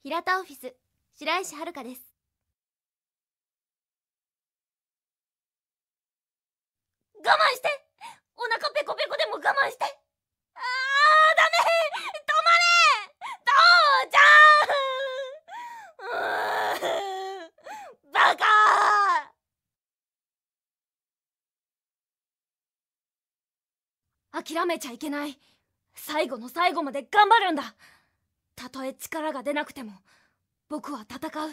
平田オフィス白石遥です我慢してお腹ペコペコでも我慢してああダメ止まれ父ちゃんバカ諦めちゃいけない最後の最後まで頑張るんだたとえ力が出なくても僕は戦う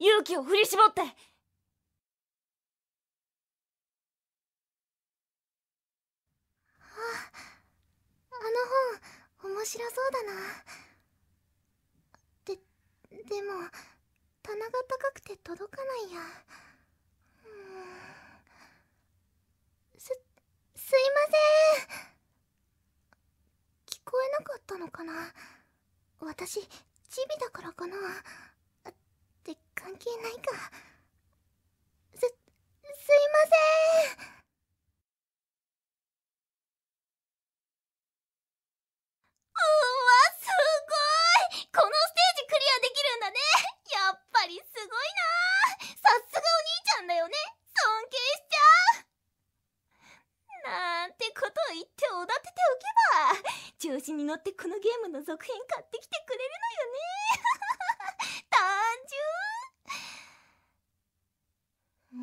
勇気を振り絞ってあの本面白そうだなででも棚が高くて届かないやすすいません聞こえなかったのかな私チビだからかなって関係ないか調子に乗ってこのゲームの続編買ってきてくれるのよね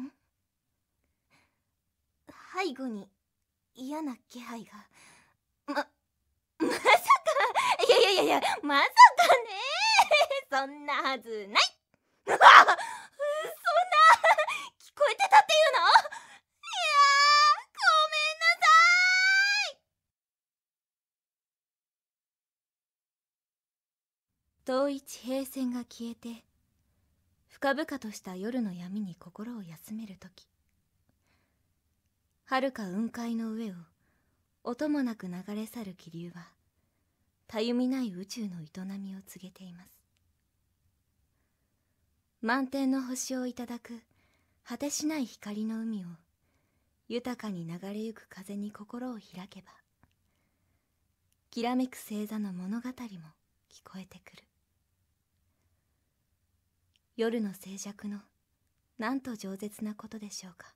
単純ん背後に嫌な気配がままさかいやいやいやまさかね そんなはずない 遠一平線が消えて深々とした夜の闇に心を休める時はるか雲海の上を音もなく流れ去る気流はたゆみない宇宙の営みを告げています満天の星をいただく果てしない光の海を豊かに流れゆく風に心を開けばきらめく星座の物語も聞こえてくる夜の静寂のなんと饒舌なことでしょうか